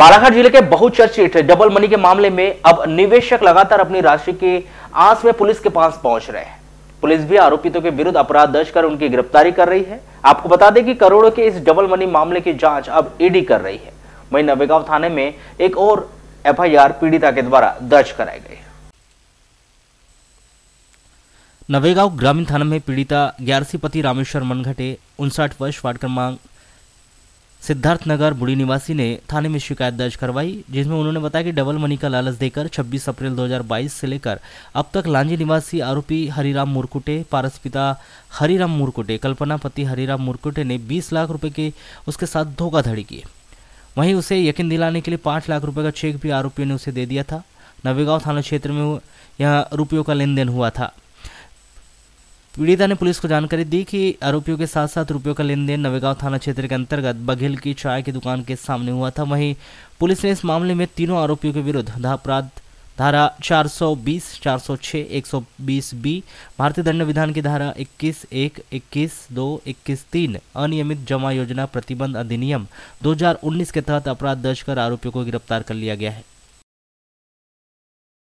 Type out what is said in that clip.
बालाघाट जिले के बहुचर्चित डबल मनी के मामले में अब निवेशक लगातार अपनी राशि के आस में पुलिस के पास पहुंच रहे हैं पुलिस भी आरोपितों के विरुद्ध अपराध दर्ज कर उनकी गिरफ्तारी कर रही है आपको बता दें कि करोड़ों के इस डबल मनी मामले की जांच अब ईडी कर रही है वही नवेगांव थाने में एक और एफ पीड़िता के द्वारा दर्ज कराई गई नवेगांव ग्रामीण थाना में पीड़िता ग्यारसी पति रामेश्वर मनघटे उनसठ वर्ष वार्ड क्रमांक सिद्धार्थ नगर बुढ़ी निवासी ने थाने में शिकायत दर्ज करवाई जिसमें उन्होंने बताया कि डबल मनी का लालच देकर 26 अप्रैल 2022 से लेकर अब तक लांजी निवासी आरोपी हरिराम मुरकुटे पारस पिता हरिराम मुरकुटे कल्पना पति हरिराम मुरकुटे ने 20 लाख रुपए के उसके साथ धोखाधड़ी की वहीं उसे यकीन दिलाने के लिए पाँच लाख रुपये का चेक भी आरोपियों ने उसे दे दिया था नवेगांव थाना क्षेत्र में यह रुपयों का लेन देन हुआ था पीड़िता ने पुलिस को जानकारी दी कि आरोपियों के साथ साथ रुपयों का लेन देन नवेगांव थाना क्षेत्र के अंतर्गत बघेल की चाय की दुकान के सामने हुआ था वहीं पुलिस ने इस मामले में तीनों आरोपियों के विरुद्ध अपराध धारा 420, 406, 120 बी भारतीय दंड विधान की धारा 21 एक 21 दो 21 तीन अनियमित जमा योजना प्रतिबंध अधिनियम 2019 के तहत अपराध दर्ज कर आरोपियों को गिरफ्तार कर लिया गया है